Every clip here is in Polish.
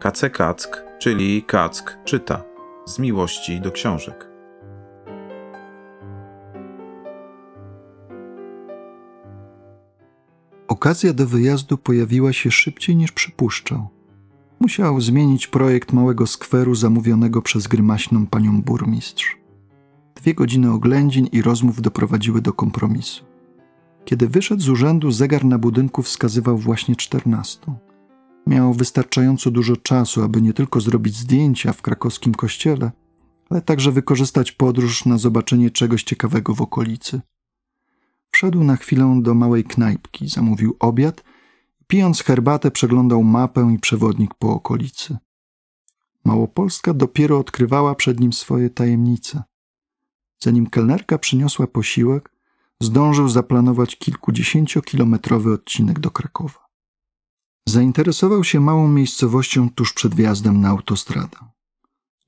Kace Kack, czyli Kack czyta, z miłości do książek. Okazja do wyjazdu pojawiła się szybciej niż przypuszczał. Musiał zmienić projekt małego skweru zamówionego przez grymaśną panią burmistrz. Dwie godziny oględzin i rozmów doprowadziły do kompromisu. Kiedy wyszedł z urzędu, zegar na budynku wskazywał właśnie czternastu miał wystarczająco dużo czasu, aby nie tylko zrobić zdjęcia w krakowskim kościele, ale także wykorzystać podróż na zobaczenie czegoś ciekawego w okolicy. Wszedł na chwilę do małej knajpki, zamówił obiad i pijąc herbatę przeglądał mapę i przewodnik po okolicy. Małopolska dopiero odkrywała przed nim swoje tajemnice. Zanim kelnerka przyniosła posiłek, zdążył zaplanować kilkudziesięciokilometrowy odcinek do Krakowa. Zainteresował się małą miejscowością tuż przed wjazdem na autostradę.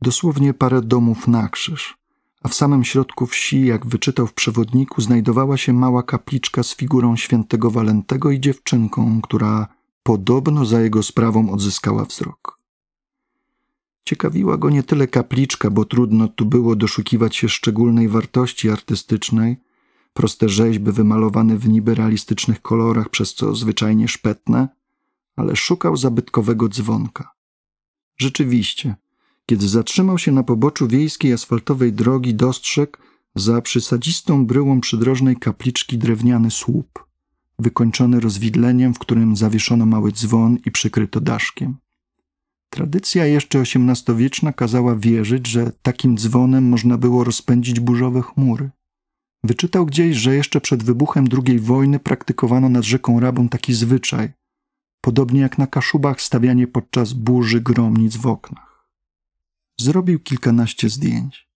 Dosłownie parę domów na krzyż, a w samym środku wsi, jak wyczytał w przewodniku, znajdowała się mała kapliczka z figurą świętego Walentego i dziewczynką, która podobno za jego sprawą odzyskała wzrok. Ciekawiła go nie tyle kapliczka, bo trudno tu było doszukiwać się szczególnej wartości artystycznej, proste rzeźby wymalowane w niby realistycznych kolorach, przez co zwyczajnie szpetne – ale szukał zabytkowego dzwonka. Rzeczywiście, kiedy zatrzymał się na poboczu wiejskiej asfaltowej drogi, dostrzegł za przysadzistą bryłą przydrożnej kapliczki drewniany słup, wykończony rozwidleniem, w którym zawieszono mały dzwon i przykryto daszkiem. Tradycja jeszcze XVIII-wieczna kazała wierzyć, że takim dzwonem można było rozpędzić burzowe chmury. Wyczytał gdzieś, że jeszcze przed wybuchem II wojny praktykowano nad rzeką Rabą taki zwyczaj, podobnie jak na kaszubach stawianie podczas burzy gromnic w oknach. Zrobił kilkanaście zdjęć.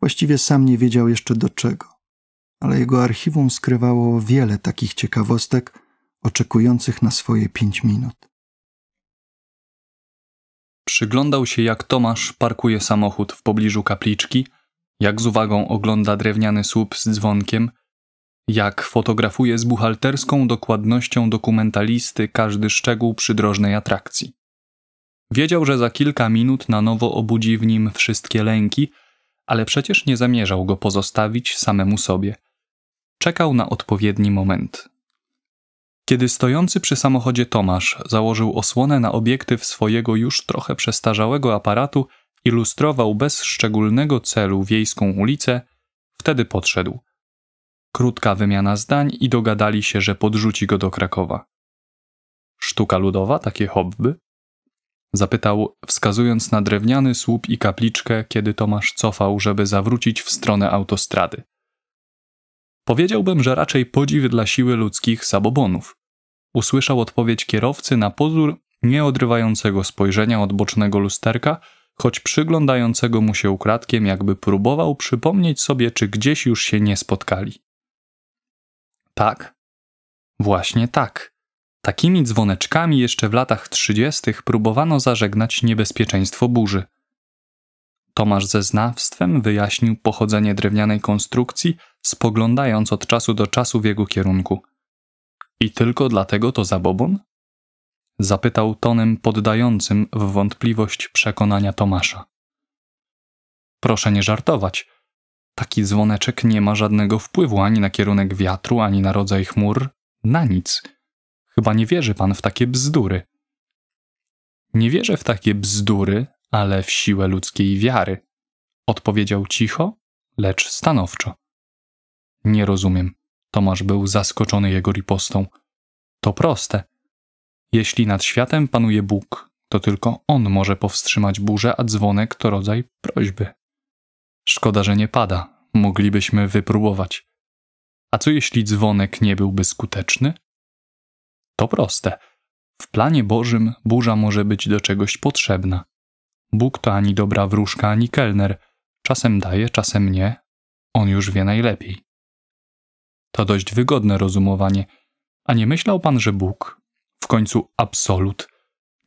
Właściwie sam nie wiedział jeszcze do czego, ale jego archiwum skrywało wiele takich ciekawostek oczekujących na swoje pięć minut. Przyglądał się, jak Tomasz parkuje samochód w pobliżu kapliczki, jak z uwagą ogląda drewniany słup z dzwonkiem – jak fotografuje z buchalterską dokładnością dokumentalisty każdy szczegół przydrożnej atrakcji. Wiedział, że za kilka minut na nowo obudzi w nim wszystkie lęki, ale przecież nie zamierzał go pozostawić samemu sobie. Czekał na odpowiedni moment. Kiedy stojący przy samochodzie Tomasz założył osłonę na obiektyw swojego już trochę przestarzałego aparatu, ilustrował bez szczególnego celu wiejską ulicę, wtedy podszedł – krótka wymiana zdań i dogadali się, że podrzuci go do Krakowa. Sztuka ludowa, takie hobby? Zapytał, wskazując na drewniany słup i kapliczkę, kiedy Tomasz cofał, żeby zawrócić w stronę autostrady. Powiedziałbym, że raczej podziw dla siły ludzkich zabobonów. Usłyszał odpowiedź kierowcy na pozór nie odrywającego spojrzenia od bocznego lusterka, choć przyglądającego mu się ukradkiem, jakby próbował przypomnieć sobie, czy gdzieś już się nie spotkali. Tak. Właśnie tak. Takimi dzwoneczkami jeszcze w latach 30. próbowano zażegnać niebezpieczeństwo burzy. Tomasz ze znawstwem wyjaśnił pochodzenie drewnianej konstrukcji, spoglądając od czasu do czasu w jego kierunku. I tylko dlatego to zabobon? Zapytał tonem poddającym w wątpliwość przekonania Tomasza. Proszę nie żartować. Taki dzwoneczek nie ma żadnego wpływu ani na kierunek wiatru, ani na rodzaj chmur, na nic. Chyba nie wierzy pan w takie bzdury. Nie wierzę w takie bzdury, ale w siłę ludzkiej wiary. Odpowiedział cicho, lecz stanowczo. Nie rozumiem. Tomasz był zaskoczony jego ripostą. To proste. Jeśli nad światem panuje Bóg, to tylko On może powstrzymać burzę, a dzwonek to rodzaj prośby. Szkoda, że nie pada. Moglibyśmy wypróbować. A co jeśli dzwonek nie byłby skuteczny? To proste. W planie Bożym burza może być do czegoś potrzebna. Bóg to ani dobra wróżka, ani kelner. Czasem daje, czasem nie. On już wie najlepiej. To dość wygodne rozumowanie. A nie myślał pan, że Bóg, w końcu absolut,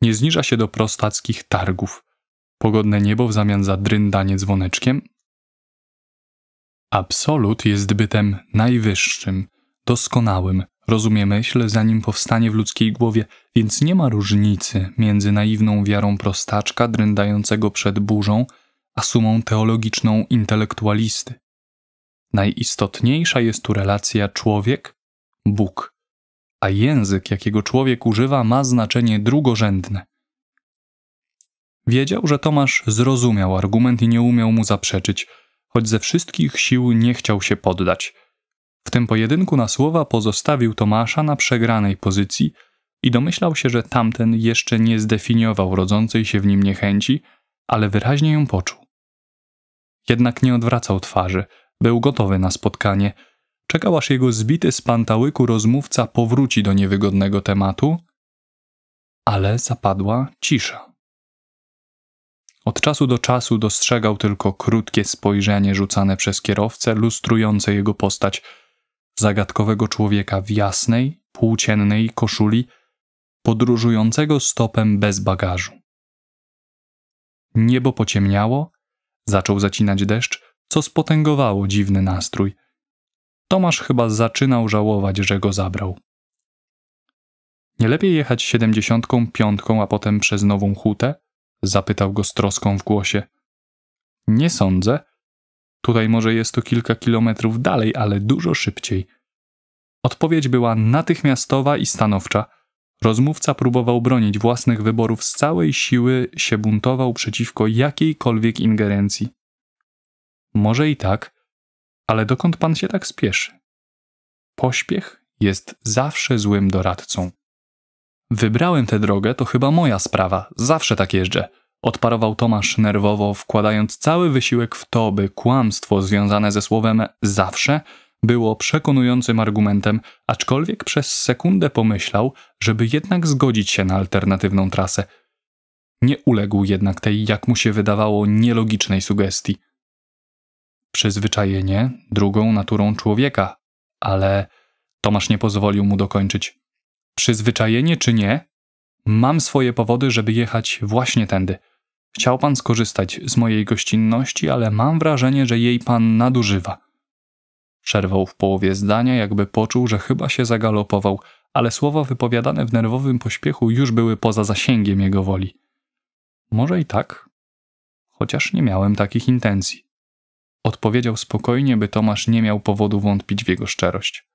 nie zniża się do prostackich targów. Pogodne niebo w zamian za dryndanie dzwoneczkiem Absolut jest bytem najwyższym, doskonałym, rozumie myśl, zanim powstanie w ludzkiej głowie, więc nie ma różnicy między naiwną wiarą prostaczka drędającego przed burzą, a sumą teologiczną intelektualisty. Najistotniejsza jest tu relacja człowiek-Bóg, a język, jakiego człowiek używa, ma znaczenie drugorzędne. Wiedział, że Tomasz zrozumiał argument i nie umiał mu zaprzeczyć – choć ze wszystkich sił nie chciał się poddać. W tym pojedynku na słowa pozostawił Tomasza na przegranej pozycji i domyślał się, że tamten jeszcze nie zdefiniował rodzącej się w nim niechęci, ale wyraźnie ją poczuł. Jednak nie odwracał twarzy, był gotowy na spotkanie. Czekał aż jego zbity z pantałyku rozmówca powróci do niewygodnego tematu, ale zapadła cisza. Od czasu do czasu dostrzegał tylko krótkie spojrzenie rzucane przez kierowcę, lustrujące jego postać zagadkowego człowieka w jasnej, półciennej koszuli, podróżującego stopem bez bagażu. Niebo pociemniało, zaczął zacinać deszcz, co spotęgowało dziwny nastrój. Tomasz chyba zaczynał żałować, że go zabrał. Nie lepiej jechać siedemdziesiątką piątką, a potem przez Nową Hutę? Zapytał go z troską w głosie. Nie sądzę. Tutaj może jest to kilka kilometrów dalej, ale dużo szybciej. Odpowiedź była natychmiastowa i stanowcza. Rozmówca próbował bronić własnych wyborów z całej siły, się buntował przeciwko jakiejkolwiek ingerencji. Może i tak, ale dokąd pan się tak spieszy? Pośpiech jest zawsze złym doradcą. Wybrałem tę drogę, to chyba moja sprawa, zawsze tak jeżdżę. Odparował Tomasz nerwowo, wkładając cały wysiłek w to, by kłamstwo związane ze słowem zawsze było przekonującym argumentem, aczkolwiek przez sekundę pomyślał, żeby jednak zgodzić się na alternatywną trasę. Nie uległ jednak tej, jak mu się wydawało, nielogicznej sugestii. Przyzwyczajenie drugą naturą człowieka, ale Tomasz nie pozwolił mu dokończyć. Przyzwyczajenie czy nie, mam swoje powody, żeby jechać właśnie tędy. Chciał pan skorzystać z mojej gościnności, ale mam wrażenie, że jej pan nadużywa. Przerwał w połowie zdania, jakby poczuł, że chyba się zagalopował, ale słowa wypowiadane w nerwowym pośpiechu już były poza zasięgiem jego woli. Może i tak, chociaż nie miałem takich intencji. Odpowiedział spokojnie, by Tomasz nie miał powodu wątpić w jego szczerość.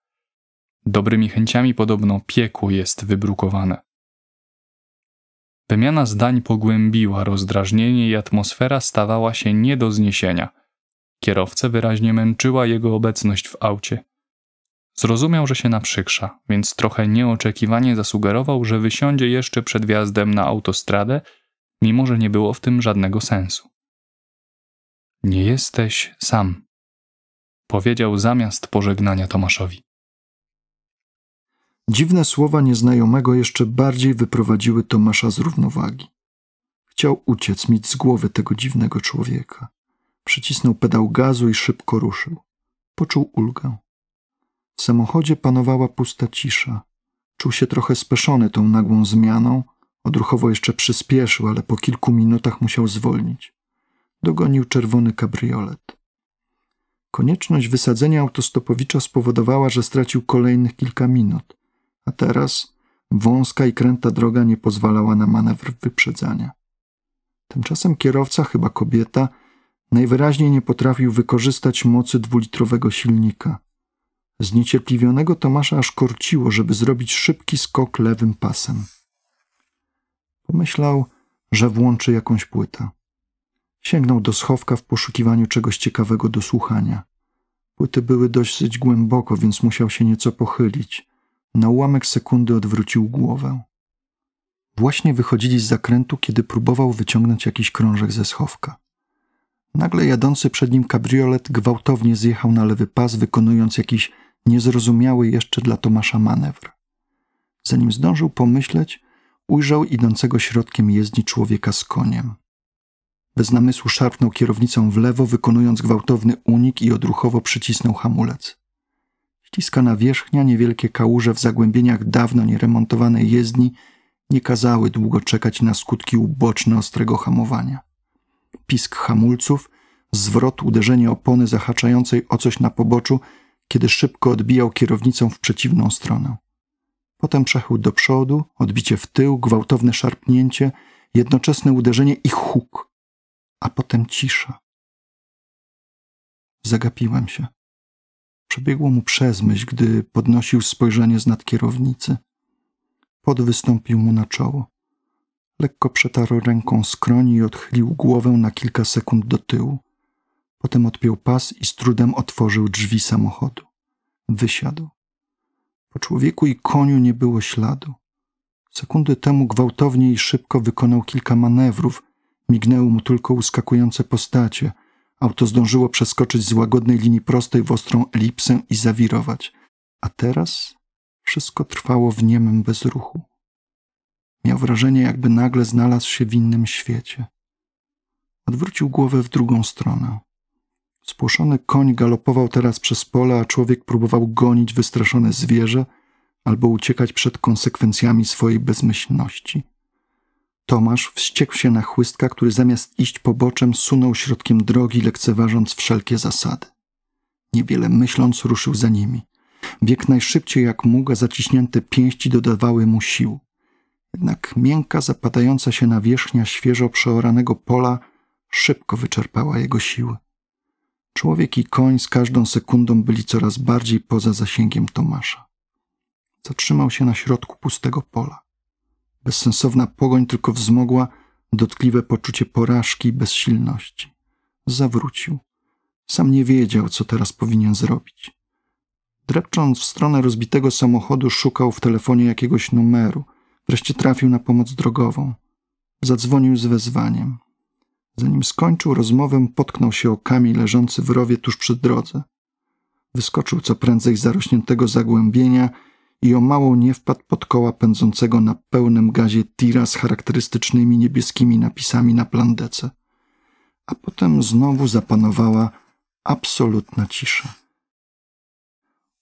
Dobrymi chęciami podobno piekło jest wybrukowane. Wymiana zdań pogłębiła rozdrażnienie i atmosfera stawała się nie do zniesienia. Kierowcę wyraźnie męczyła jego obecność w aucie. Zrozumiał, że się naprzykrza, więc trochę nieoczekiwanie zasugerował, że wysiądzie jeszcze przed wjazdem na autostradę, mimo że nie było w tym żadnego sensu. Nie jesteś sam, powiedział zamiast pożegnania Tomaszowi. Dziwne słowa nieznajomego jeszcze bardziej wyprowadziły Tomasza z równowagi. Chciał uciec mieć z głowy tego dziwnego człowieka. Przycisnął pedał gazu i szybko ruszył. Poczuł ulgę. W samochodzie panowała pusta cisza. Czuł się trochę speszony tą nagłą zmianą. Odruchowo jeszcze przyspieszył, ale po kilku minutach musiał zwolnić. Dogonił czerwony kabriolet. Konieczność wysadzenia autostopowicza spowodowała, że stracił kolejnych kilka minut a teraz wąska i kręta droga nie pozwalała na manewr wyprzedzania. Tymczasem kierowca, chyba kobieta, najwyraźniej nie potrafił wykorzystać mocy dwulitrowego silnika. Zniecierpliwionego Tomasza aż korciło, żeby zrobić szybki skok lewym pasem. Pomyślał, że włączy jakąś płytę. Sięgnął do schowka w poszukiwaniu czegoś ciekawego do słuchania. Płyty były dosyć głęboko, więc musiał się nieco pochylić. Na ułamek sekundy odwrócił głowę. Właśnie wychodzili z zakrętu, kiedy próbował wyciągnąć jakiś krążek ze schowka. Nagle jadący przed nim kabriolet gwałtownie zjechał na lewy pas, wykonując jakiś niezrozumiały jeszcze dla Tomasza manewr. Zanim zdążył pomyśleć, ujrzał idącego środkiem jezdni człowieka z koniem. Bez namysłu szarpnął kierownicą w lewo, wykonując gwałtowny unik i odruchowo przycisnął hamulec na wierzchnia niewielkie kałuże w zagłębieniach dawno nieremontowanej jezdni nie kazały długo czekać na skutki uboczne ostrego hamowania. Pisk hamulców, zwrot, uderzenie opony zahaczającej o coś na poboczu, kiedy szybko odbijał kierownicą w przeciwną stronę. Potem przechył do przodu, odbicie w tył, gwałtowne szarpnięcie, jednoczesne uderzenie i huk, a potem cisza. Zagapiłem się. Przebiegło mu przez myśl, gdy podnosił spojrzenie z nad kierownicy. Pod wystąpił mu na czoło. Lekko przetarł ręką skroni i odchylił głowę na kilka sekund do tyłu. Potem odpiął pas i z trudem otworzył drzwi samochodu. Wysiadł. Po człowieku i koniu nie było śladu. Sekundy temu gwałtownie i szybko wykonał kilka manewrów. Mignęły mu tylko uskakujące postacie – Auto zdążyło przeskoczyć z łagodnej linii prostej w ostrą elipsę i zawirować. A teraz wszystko trwało w niemym bezruchu. Miał wrażenie, jakby nagle znalazł się w innym świecie. Odwrócił głowę w drugą stronę. Spłoszony koń galopował teraz przez pole, a człowiek próbował gonić wystraszone zwierzę albo uciekać przed konsekwencjami swojej bezmyślności. Tomasz wściekł się na chłystka, który zamiast iść po boczem, sunął środkiem drogi, lekceważąc wszelkie zasady. Niewiele myśląc, ruszył za nimi. Bieg najszybciej jak mógł, a zaciśnięte pięści dodawały mu sił. Jednak miękka, zapadająca się na wierzchnia świeżo przeoranego pola szybko wyczerpała jego siły. Człowiek i koń z każdą sekundą byli coraz bardziej poza zasięgiem Tomasza. Zatrzymał się na środku pustego pola bezsensowna pogoń tylko wzmogła dotkliwe poczucie porażki i bezsilności. Zawrócił. Sam nie wiedział, co teraz powinien zrobić. Drepcząc w stronę rozbitego samochodu, szukał w telefonie jakiegoś numeru. Wreszcie trafił na pomoc drogową. Zadzwonił z wezwaniem. Zanim skończył rozmowę, potknął się o kamień leżący w rowie tuż przy drodze. Wyskoczył co prędzej z zarośniętego zagłębienia i o mało nie wpadł pod koła pędzącego na pełnym gazie tira z charakterystycznymi niebieskimi napisami na plandece. A potem znowu zapanowała absolutna cisza.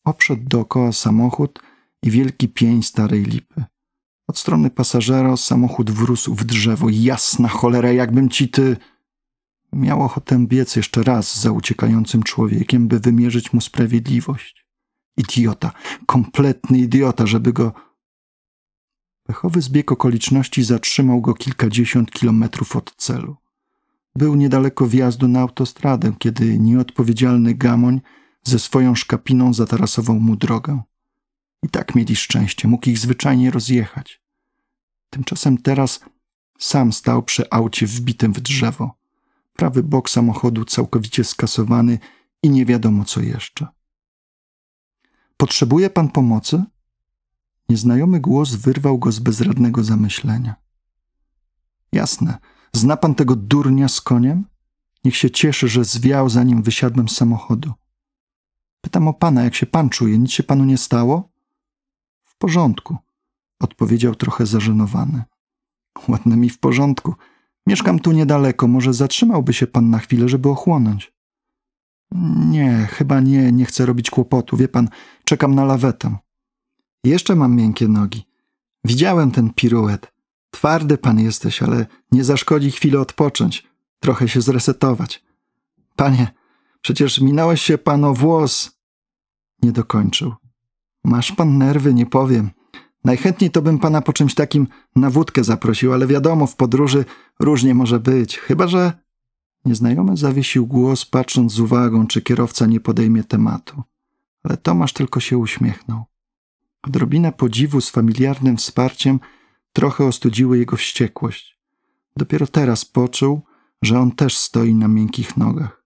Obszedł dookoła samochód i wielki pień starej lipy. Od strony pasażera samochód wrósł w drzewo. Jasna cholera, jakbym ci ty... Miał ochotę biec jeszcze raz za uciekającym człowiekiem, by wymierzyć mu sprawiedliwość. Idiota, kompletny idiota, żeby go. Pechowy zbieg okoliczności zatrzymał go kilkadziesiąt kilometrów od celu. Był niedaleko wjazdu na autostradę, kiedy nieodpowiedzialny gamoń ze swoją szkapiną zatarasował mu drogę. I tak mieli szczęście, mógł ich zwyczajnie rozjechać. Tymczasem teraz sam stał przy aucie wbitym w drzewo. Prawy bok samochodu całkowicie skasowany i nie wiadomo co jeszcze. Potrzebuje pan pomocy? Nieznajomy głos wyrwał go z bezradnego zamyślenia. Jasne, zna pan tego durnia z koniem? Niech się cieszy, że zwiał, zanim wysiadłem z samochodu. Pytam o pana, jak się pan czuje, nic się panu nie stało? W porządku, odpowiedział trochę zażenowany. Ładne mi w porządku. Mieszkam tu niedaleko, może zatrzymałby się pan na chwilę, żeby ochłonąć. Nie, chyba nie, nie chcę robić kłopotu. Wie pan, Czekam na lawetę. Jeszcze mam miękkie nogi. Widziałem ten piruet. Twardy pan jesteś, ale nie zaszkodzi chwilę odpocząć, trochę się zresetować. Panie, przecież minąłeś się pan o włos. Nie dokończył. Masz pan nerwy, nie powiem. Najchętniej to bym pana po czymś takim na wódkę zaprosił, ale wiadomo, w podróży różnie może być, chyba że... Nieznajomy zawiesił głos, patrząc z uwagą, czy kierowca nie podejmie tematu ale Tomasz tylko się uśmiechnął. Odrobina podziwu z familiarnym wsparciem trochę ostudziły jego wściekłość. Dopiero teraz poczuł, że on też stoi na miękkich nogach,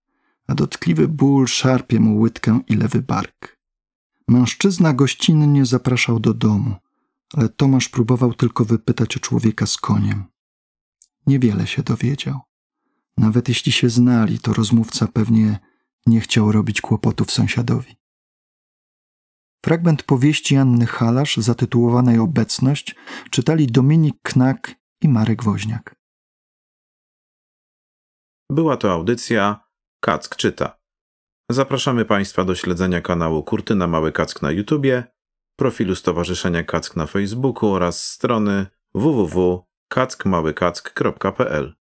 a dotkliwy ból szarpie mu łydkę i lewy bark. Mężczyzna gościnnie zapraszał do domu, ale Tomasz próbował tylko wypytać o człowieka z koniem. Niewiele się dowiedział. Nawet jeśli się znali, to rozmówca pewnie nie chciał robić kłopotów sąsiadowi. Fragment powieści Anny Halasz zatytułowanej Obecność czytali Dominik Knak i Marek Woźniak. Była to audycja Kack czyta. Zapraszamy Państwa do śledzenia kanału Kurtyna Mały Kack na YouTubie, profilu Stowarzyszenia Kack na Facebooku oraz strony www.kackmałykack.pl.